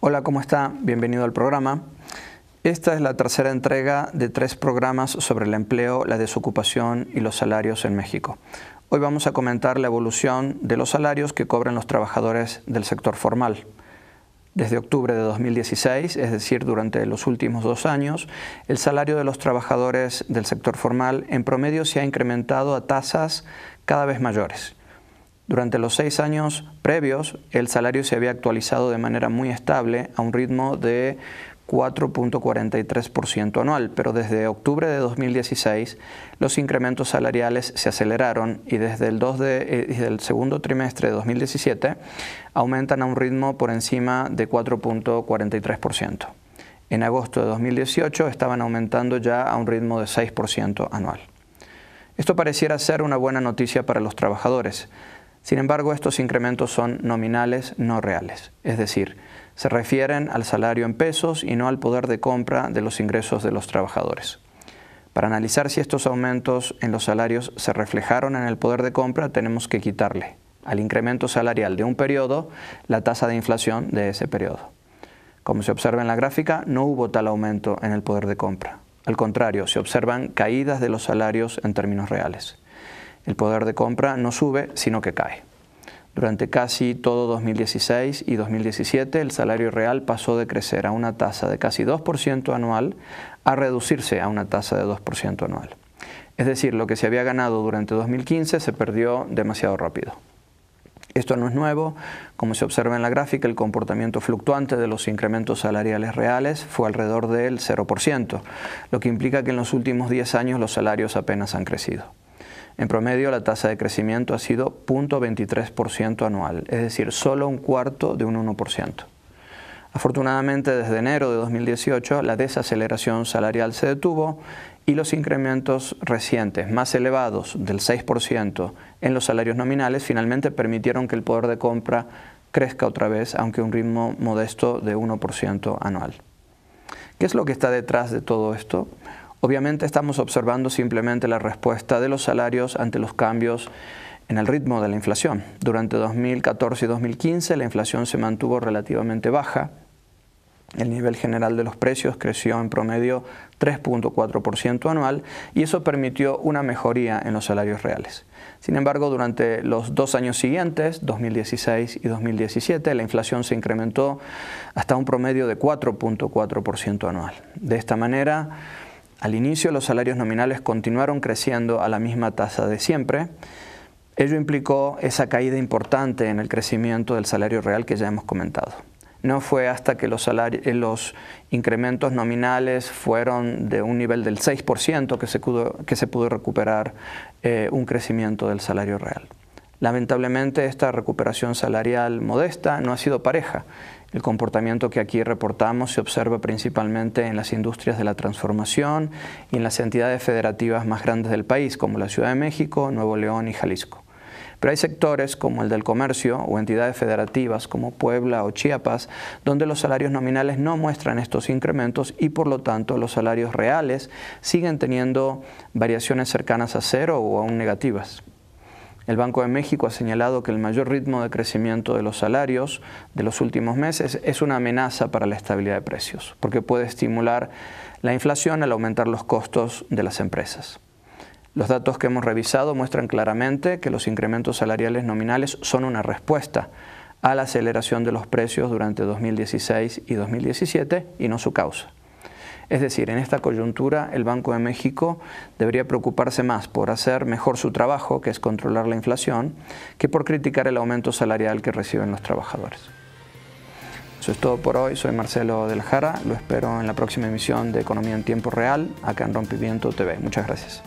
Hola, ¿cómo está? Bienvenido al programa. Esta es la tercera entrega de tres programas sobre el empleo, la desocupación y los salarios en México. Hoy vamos a comentar la evolución de los salarios que cobran los trabajadores del sector formal. Desde octubre de 2016, es decir, durante los últimos dos años, el salario de los trabajadores del sector formal en promedio se ha incrementado a tasas cada vez mayores. Durante los seis años previos, el salario se había actualizado de manera muy estable a un ritmo de 4.43% anual, pero desde octubre de 2016 los incrementos salariales se aceleraron y desde el, 2 eh, el segundo trimestre de 2017 aumentan a un ritmo por encima de 4.43%. En agosto de 2018 estaban aumentando ya a un ritmo de 6% anual. Esto pareciera ser una buena noticia para los trabajadores, sin embargo, estos incrementos son nominales, no reales, es decir, se refieren al salario en pesos y no al poder de compra de los ingresos de los trabajadores. Para analizar si estos aumentos en los salarios se reflejaron en el poder de compra, tenemos que quitarle al incremento salarial de un periodo la tasa de inflación de ese periodo. Como se observa en la gráfica, no hubo tal aumento en el poder de compra. Al contrario, se observan caídas de los salarios en términos reales el poder de compra no sube, sino que cae. Durante casi todo 2016 y 2017 el salario real pasó de crecer a una tasa de casi 2% anual a reducirse a una tasa de 2% anual. Es decir, lo que se había ganado durante 2015 se perdió demasiado rápido. Esto no es nuevo, como se observa en la gráfica, el comportamiento fluctuante de los incrementos salariales reales fue alrededor del 0%, lo que implica que en los últimos 10 años los salarios apenas han crecido. En promedio, la tasa de crecimiento ha sido 0.23% anual, es decir, solo un cuarto de un 1%. Afortunadamente, desde enero de 2018, la desaceleración salarial se detuvo y los incrementos recientes más elevados del 6% en los salarios nominales finalmente permitieron que el poder de compra crezca otra vez, aunque un ritmo modesto de 1% anual. ¿Qué es lo que está detrás de todo esto? Obviamente estamos observando simplemente la respuesta de los salarios ante los cambios en el ritmo de la inflación. Durante 2014 y 2015 la inflación se mantuvo relativamente baja. El nivel general de los precios creció en promedio 3.4% anual y eso permitió una mejoría en los salarios reales. Sin embargo, durante los dos años siguientes, 2016 y 2017, la inflación se incrementó hasta un promedio de 4.4% anual. De esta manera, al inicio los salarios nominales continuaron creciendo a la misma tasa de siempre. Ello implicó esa caída importante en el crecimiento del salario real que ya hemos comentado. No fue hasta que los, eh, incrementos nominales fueron de un nivel del 6% que se pudo, recuperar eh, un crecimiento del salario real. Lamentablemente esta recuperación salarial modesta no ha sido pareja. El comportamiento que aquí reportamos se observa principalmente en las industrias de la transformación y en las entidades federativas más grandes del país, como la Ciudad de México, Nuevo León y Jalisco. Pero hay sectores como el del comercio o entidades federativas como Puebla o Chiapas, donde los salarios nominales no muestran estos incrementos y por lo tanto los salarios reales siguen teniendo variaciones cercanas a cero o aún negativas. El Banco de México ha señalado que el mayor ritmo de crecimiento de los salarios de los últimos meses es una amenaza para la estabilidad de precios, porque puede estimular la inflación al aumentar los costos de las empresas. Los datos que hemos revisado muestran claramente que los incrementos salariales nominales son una respuesta a la aceleración de los precios durante 2016 y 2017 y no su causa. Es decir, en esta coyuntura el Banco de México debería preocuparse más por hacer mejor su trabajo, que es controlar la inflación, que por criticar el aumento salarial que reciben los trabajadores. Eso es todo por hoy, soy Marcelo Del Jara, lo espero en la próxima emisión de Economía en Tiempo Real, acá en Rompimiento TV. Muchas gracias.